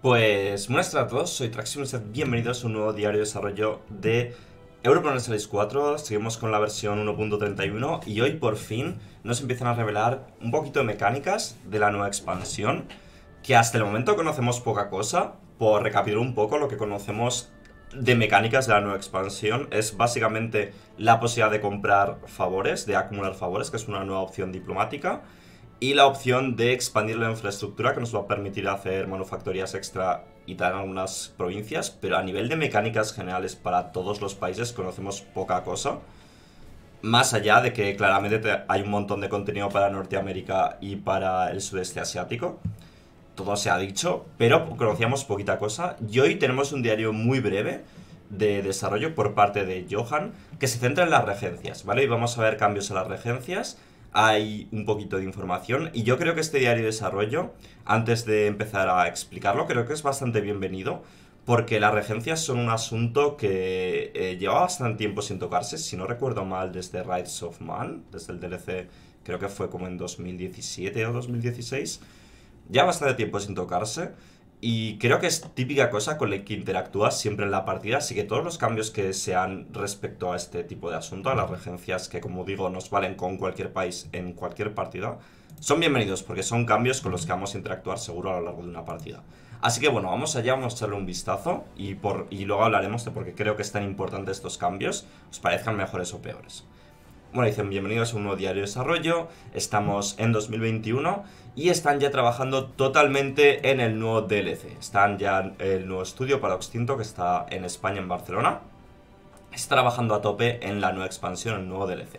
Pues buenas a todos, soy TraxiMuset, y bienvenidos a un nuevo diario de desarrollo de Europa 4. Seguimos con la versión 1.31 y hoy por fin nos empiezan a revelar un poquito de mecánicas de la nueva expansión que hasta el momento conocemos poca cosa. Por recapitular un poco lo que conocemos de mecánicas de la nueva expansión es básicamente la posibilidad de comprar favores, de acumular favores, que es una nueva opción diplomática y la opción de expandir la infraestructura que nos va a permitir hacer manufactorías extra y tal en algunas provincias, pero a nivel de mecánicas generales para todos los países conocemos poca cosa. Más allá de que claramente hay un montón de contenido para Norteamérica y para el sudeste asiático. Todo se ha dicho, pero conocíamos poquita cosa. Y hoy tenemos un diario muy breve de desarrollo por parte de Johan que se centra en las regencias, ¿vale? Y vamos a ver cambios en las regencias hay un poquito de información y yo creo que este diario de desarrollo, antes de empezar a explicarlo, creo que es bastante bienvenido porque las regencias son un asunto que eh, lleva bastante tiempo sin tocarse, si no recuerdo mal, desde Rights of Man, desde el DLC, creo que fue como en 2017 o 2016, ya bastante tiempo sin tocarse. Y creo que es típica cosa con la que interactúas siempre en la partida, así que todos los cambios que sean respecto a este tipo de asunto, a las regencias que como digo nos valen con cualquier país en cualquier partida, son bienvenidos porque son cambios con los que vamos a interactuar seguro a lo largo de una partida. Así que bueno, vamos allá, a echarle un vistazo y, por, y luego hablaremos de por qué creo que es tan importante estos cambios, os parezcan mejores o peores. Bueno, dicen bienvenidos a un nuevo diario de desarrollo, estamos en 2021 y están ya trabajando totalmente en el nuevo DLC. Están ya en el nuevo estudio para Oxtinto que está en España, en Barcelona. Está trabajando a tope en la nueva expansión, el nuevo DLC.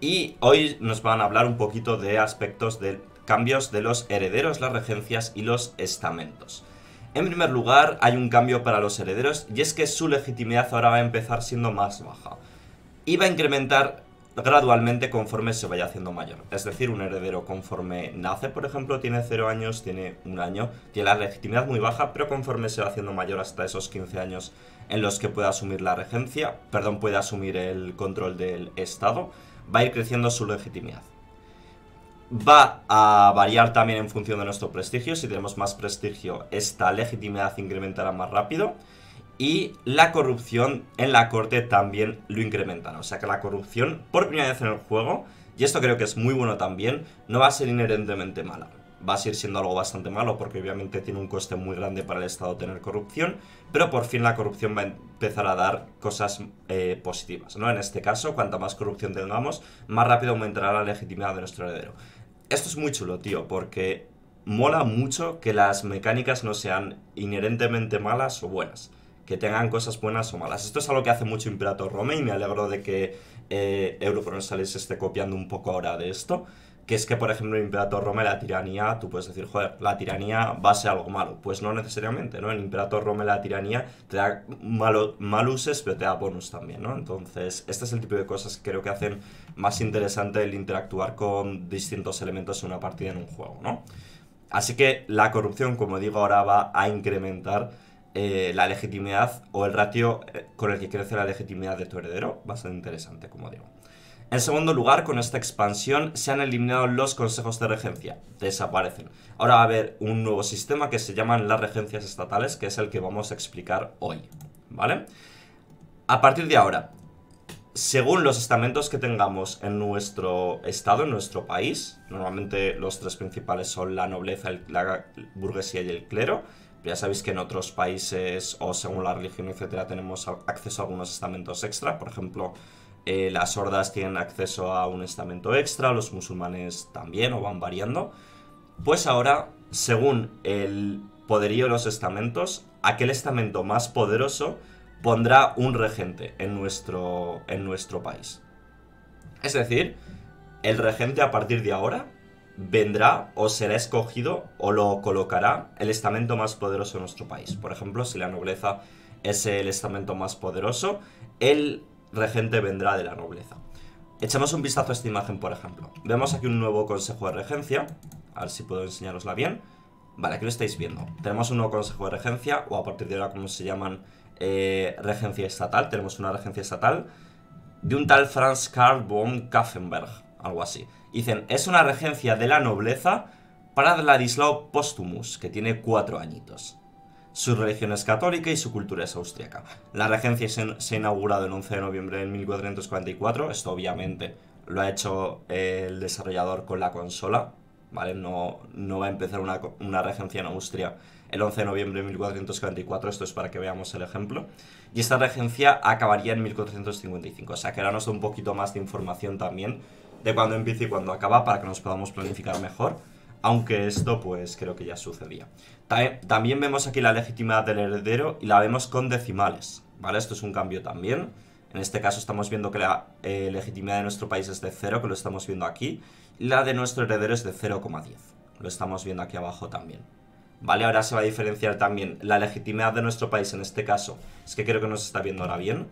Y hoy nos van a hablar un poquito de aspectos de cambios de los herederos, las regencias y los estamentos. En primer lugar, hay un cambio para los herederos y es que su legitimidad ahora va a empezar siendo más baja. Y va a incrementar gradualmente conforme se vaya haciendo mayor. Es decir, un heredero conforme nace, por ejemplo, tiene cero años, tiene un año, tiene la legitimidad muy baja, pero conforme se va haciendo mayor hasta esos 15 años en los que pueda asumir la regencia, perdón, puede asumir el control del Estado, va a ir creciendo su legitimidad. Va a variar también en función de nuestro prestigio, si tenemos más prestigio esta legitimidad incrementará más rápido, y la corrupción en la corte también lo incrementan. O sea que la corrupción, por primera vez en el juego, y esto creo que es muy bueno también, no va a ser inherentemente mala. Va a seguir siendo algo bastante malo porque obviamente tiene un coste muy grande para el Estado tener corrupción, pero por fin la corrupción va a empezar a dar cosas eh, positivas. ¿no? En este caso, cuanta más corrupción tengamos, más rápido aumentará la legitimidad de nuestro heredero. Esto es muy chulo, tío, porque mola mucho que las mecánicas no sean inherentemente malas o buenas que tengan cosas buenas o malas. Esto es algo que hace mucho Imperator Rome y me alegro de que eh, esté copiando un poco ahora de esto. Que es que, por ejemplo, en Imperator Rome la tiranía, tú puedes decir, joder, la tiranía va a ser algo malo. Pues no necesariamente, ¿no? En Imperator Rome la tiranía te da malo, pero te da bonus también, ¿no? Entonces, este es el tipo de cosas que creo que hacen más interesante el interactuar con distintos elementos en una partida en un juego, ¿no? Así que la corrupción, como digo, ahora va a incrementar eh, la legitimidad o el ratio eh, con el que crece la legitimidad de tu heredero. Bastante interesante, como digo. En segundo lugar, con esta expansión se han eliminado los consejos de regencia, desaparecen. Ahora va a haber un nuevo sistema que se llaman las regencias estatales, que es el que vamos a explicar hoy, ¿vale? A partir de ahora, según los estamentos que tengamos en nuestro estado, en nuestro país, normalmente los tres principales son la nobleza, la burguesía y el clero, ya sabéis que en otros países o según la religión, etcétera, tenemos acceso a algunos estamentos extra. Por ejemplo, eh, las hordas tienen acceso a un estamento extra, los musulmanes también o van variando. Pues ahora, según el poderío de los estamentos, aquel estamento más poderoso pondrá un regente en nuestro, en nuestro país. Es decir, el regente a partir de ahora vendrá o será escogido o lo colocará el estamento más poderoso de nuestro país. Por ejemplo, si la nobleza es el estamento más poderoso, el regente vendrá de la nobleza. Echamos un vistazo a esta imagen, por ejemplo. Vemos aquí un nuevo consejo de regencia. A ver si puedo enseñarosla bien. Vale, aquí lo estáis viendo. Tenemos un nuevo consejo de regencia, o a partir de ahora como se llaman, eh, regencia estatal. Tenemos una regencia estatal de un tal Franz Karl von Kaffenberg algo así. Dicen, es una regencia de la nobleza para Vladislao Postumus, que tiene cuatro añitos. Su religión es católica y su cultura es austriaca. La regencia se, ha inaugurado el 11 de noviembre de 1444, esto obviamente lo ha hecho eh, el desarrollador con la consola, ¿vale? No, no va a empezar una, una regencia en Austria el 11 de noviembre de 1444, esto es para que veamos el ejemplo. Y esta regencia acabaría en 1455, o sea que ahora nos da un poquito más de información también de cuándo empieza y cuándo acaba para que nos podamos planificar mejor. Aunque esto pues creo que ya sucedía. También vemos aquí la legitimidad del heredero y la vemos con decimales. ¿Vale? Esto es un cambio también. En este caso estamos viendo que la eh, legitimidad de nuestro país es de 0, que lo estamos viendo aquí. Y la de nuestro heredero es de 0,10. Lo estamos viendo aquí abajo también. ¿Vale? Ahora se va a diferenciar también la legitimidad de nuestro país en este caso. Es que creo que nos está viendo ahora bien.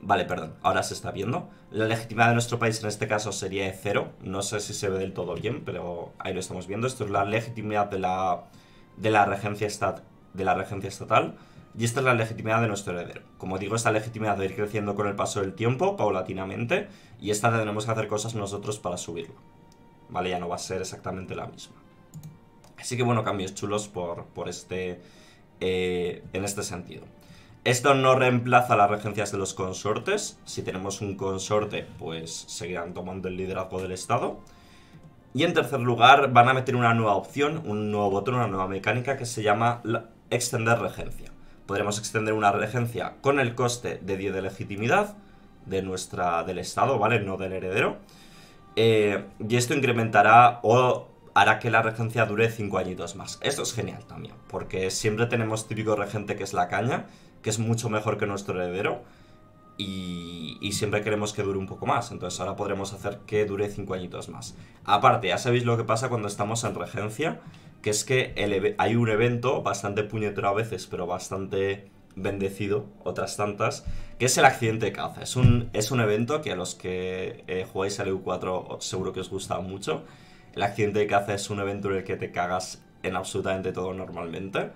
Vale, perdón, ahora se está viendo. La legitimidad de nuestro país en este caso sería de cero. No sé si se ve del todo bien, pero ahí lo estamos viendo. Esto es la legitimidad de la, de la, regencia, de la regencia estatal. Y esta es la legitimidad de nuestro heredero. Como digo, esta legitimidad va a ir creciendo con el paso del tiempo, paulatinamente, y esta tenemos que hacer cosas nosotros para subirla. Vale, ya no va a ser exactamente la misma. Así que bueno, cambios chulos por, por este, eh, en este sentido. Esto no reemplaza las regencias de los consortes. Si tenemos un consorte, pues seguirán tomando el liderazgo del Estado. Y en tercer lugar, van a meter una nueva opción, un nuevo botón, una nueva mecánica que se llama extender regencia. Podremos extender una regencia con el coste de 10 de legitimidad de nuestra, del Estado, ¿vale? No del heredero. Eh, y esto incrementará o hará que la regencia dure 5 añitos más. Esto es genial también, porque siempre tenemos típico regente que es la caña, que es mucho mejor que nuestro heredero. Y, siempre queremos que dure un poco más, entonces ahora podremos hacer que dure 5 añitos más. Aparte, ya sabéis lo que pasa cuando estamos en regencia, que es que hay un evento bastante puñetero a veces, pero bastante bendecido, otras tantas, que es el accidente de caza. Es un, es un evento que a los que eh, jugáis al EU4 seguro que os gusta mucho. El accidente de caza es un evento en el que te cagas en absolutamente todo normalmente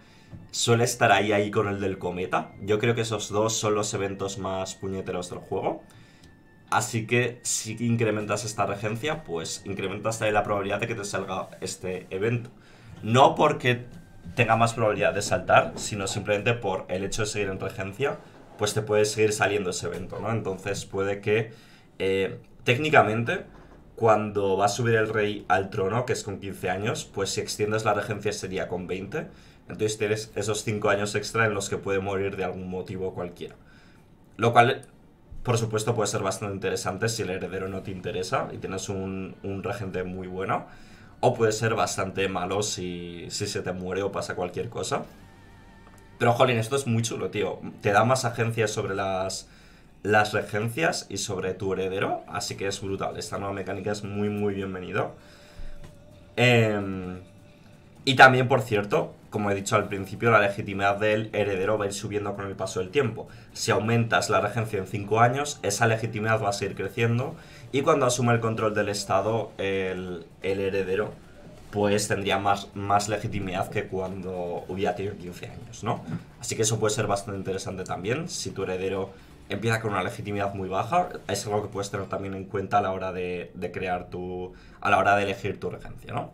suele estar ahí, ahí con el del cometa. Yo creo que esos dos son los eventos más puñeteros del juego. Así que si incrementas esta regencia, pues incrementas ahí la probabilidad de que te salga este evento. No porque tenga más probabilidad de saltar, sino simplemente por el hecho de seguir en regencia, pues te puede seguir saliendo ese evento, ¿no? Entonces puede que eh, técnicamente cuando va a subir el rey al trono, que es con 15 años, pues si extiendes la regencia sería con 20 entonces tienes esos 5 años extra en los que puede morir de algún motivo cualquiera. Lo cual, por supuesto, puede ser bastante interesante si el heredero no te interesa y tienes un, regente muy bueno. O puede ser bastante malo si, se te muere o pasa cualquier cosa. Pero, jolín, esto es muy chulo, tío. Te da más agencias sobre las, las regencias y sobre tu heredero. Así que es brutal. Esta nueva mecánica es muy, muy bienvenida. Eh, em, y también, por cierto, como he dicho al principio, la legitimidad del heredero va a ir subiendo con el paso del tiempo. Si aumentas la regencia en 5 años, esa legitimidad va a seguir creciendo y cuando asume el control del Estado, el, heredero pues tendría más, más legitimidad que cuando hubiera tenido 15 años, ¿no? Así que eso puede ser bastante interesante también. Si tu heredero empieza con una legitimidad muy baja, es algo que puedes tener también en cuenta a la hora de, de crear tu. a la hora de elegir tu regencia, ¿no?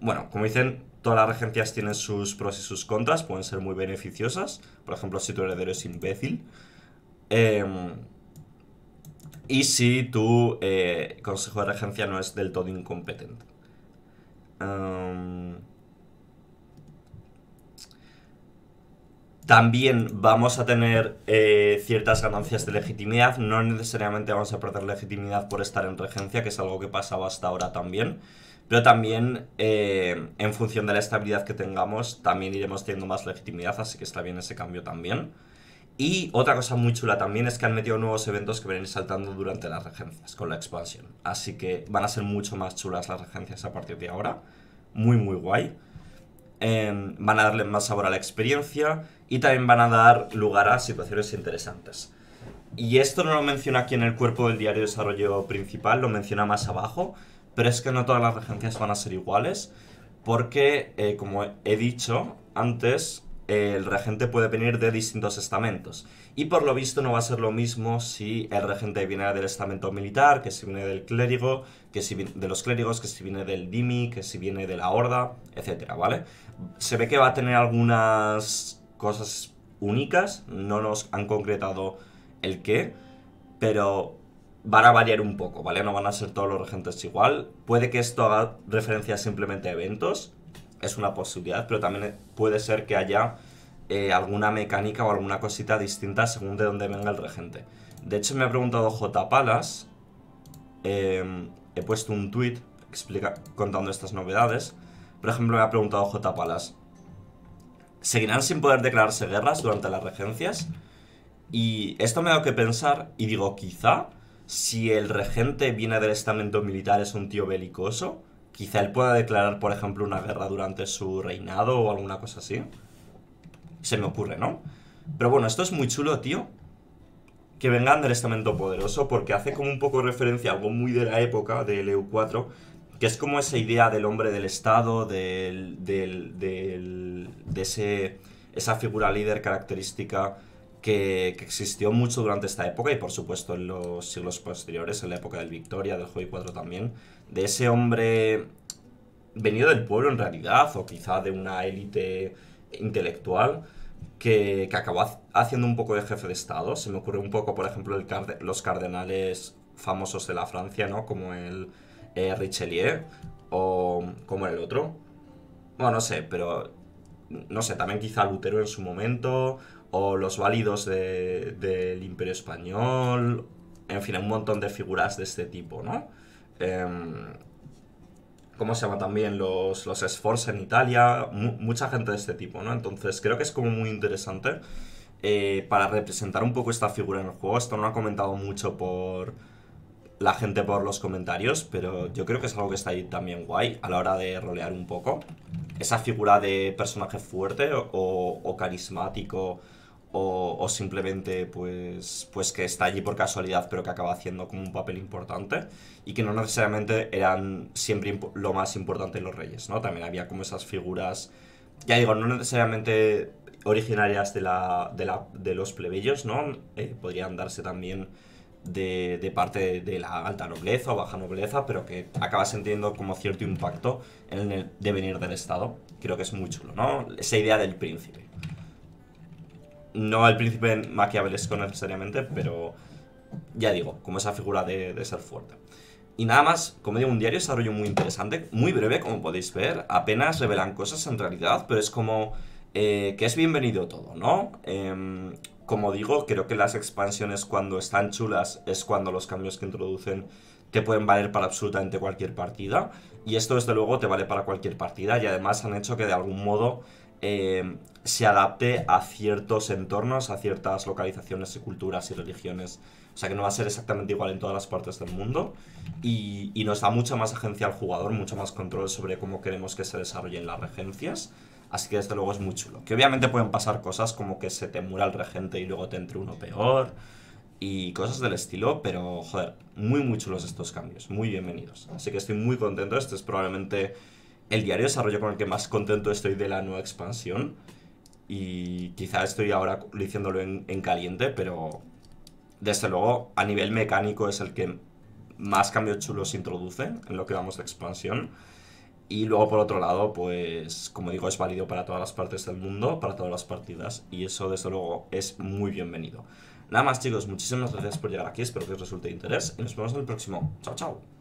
bueno, como dicen, todas las regencias tienen sus pros y sus contras, pueden ser muy beneficiosas, por ejemplo, si tu heredero es imbécil. Em, y si tu eh, consejo de regencia no es del todo incompetente. Em, también vamos a tener eh, ciertas ganancias de legitimidad. No necesariamente vamos a perder legitimidad por estar en regencia, que es algo que pasado hasta ahora también. Pero también, eh, en función de la estabilidad que tengamos, también iremos teniendo más legitimidad, así que está bien ese cambio también. Y otra cosa muy chula también es que han metido nuevos eventos que vienen saltando durante las regencias con la expansión. Así que van a ser mucho más chulas las regencias a partir de ahora. Muy, muy guay. Em, van a darle más sabor a la experiencia y también van a dar lugar a situaciones interesantes. Y esto no lo menciona aquí en el cuerpo del diario de desarrollo principal, lo menciona más abajo, pero es que no todas las regencias van a ser iguales, porque, eh, como he dicho antes, el regente puede venir de distintos estamentos. Y por lo visto no va a ser lo mismo si el regente viene del estamento militar, que si viene del clérigo, que si viene de los clérigos, que si viene del dimi, que si viene de la horda, etcétera, ¿vale? Se ve que va a tener algunas cosas únicas, no nos han concretado el qué, pero van a variar un poco, ¿vale? No van a ser todos los regentes igual. Puede que esto haga referencia simplemente a eventos, es una posibilidad, pero también puede ser que haya eh, alguna mecánica o alguna cosita distinta según de dónde venga el regente. De hecho, me ha preguntado J. Palas, em, he puesto un tweet contando estas novedades. Por ejemplo, me ha preguntado J. Palas, ¿seguirán sin poder declararse guerras durante las regencias? Y esto me ha dado que pensar y digo, quizá si el regente viene del estamento militar es un tío belicoso, Quizá él pueda declarar, por ejemplo, una guerra durante su reinado o alguna cosa así. Se me ocurre, ¿no? Pero bueno, esto es muy chulo, tío. Que vengan del estamento poderoso porque hace como un poco referencia a algo muy de la época del EU4, que es como esa idea del hombre del Estado, del, del, de ese, esa figura líder característica que, existió mucho durante esta época y por supuesto en los siglos posteriores, en la época del Victoria, del Joy 4 también, de ese hombre venido del pueblo en realidad, o quizá de una élite intelectual, que, que, acabó haciendo un poco de jefe de Estado. Se me ocurre un poco, por ejemplo, los cardenales famosos de la Francia, ¿no? Como el eh, Richelieu o como el otro. Bueno, no sé, pero no sé, también quizá Lutero en su momento, o los válidos del Imperio Español, en fin, un montón de figuras de este tipo, ¿no? Em, ¿Cómo se llama también? Los, los en Italia, mucha gente de este tipo, ¿no? Entonces creo que es como muy interesante eh, para representar un poco esta figura en el juego. Esto no ha comentado mucho por la gente por los comentarios, pero yo creo que es algo que está ahí también guay a la hora de rolear un poco. Esa figura de personaje fuerte o, o carismático o, simplemente pues, pues que está allí por casualidad pero que acaba haciendo como un papel importante y que no necesariamente eran siempre lo más importante los reyes, ¿no? También había como esas figuras, ya digo, no necesariamente originarias de, la, de, la, de los plebeyos, ¿no? Eh, podrían darse también de, de parte de la alta nobleza o baja nobleza, pero que acabas sintiendo como cierto impacto en el devenir del Estado. Creo que es muy chulo, ¿no? Esa idea del príncipe no al príncipe maquiavelesco necesariamente, pero ya digo, como esa figura de, ser fuerte. Y nada más, como digo, un diario desarrollo muy interesante, muy breve, como podéis ver. Apenas revelan cosas en realidad, pero es como eh, que es bienvenido todo, ¿no? Em, como digo, creo que las expansiones cuando están chulas es cuando los cambios que introducen te pueden valer para absolutamente cualquier partida. Y esto, desde luego, te vale para cualquier partida y además han hecho que de algún modo eh, se adapte a ciertos entornos, a ciertas localizaciones y culturas y religiones. O sea que no va a ser exactamente igual en todas las partes del mundo y, y nos da mucha más agencia al jugador, mucho más control sobre cómo queremos que se desarrollen las regencias. Así que desde luego es muy chulo. Que obviamente pueden pasar cosas como que se te muera el regente y luego te entre uno peor y cosas del estilo, pero joder, muy muy chulos estos cambios, muy bienvenidos. Así que estoy muy contento, este es probablemente el diario desarrollo con el que más contento estoy de la nueva expansión. Y quizá estoy ahora diciéndolo en, caliente, pero desde luego a nivel mecánico es el que más cambios chulos introduce en lo que vamos de expansión. Y luego por otro lado, pues como digo, es válido para todas las partes del mundo, para todas las partidas, y eso desde luego es muy bienvenido. Nada más chicos, muchísimas gracias por llegar aquí, espero que os resulte de interés y nos vemos en el próximo. Chao, chao.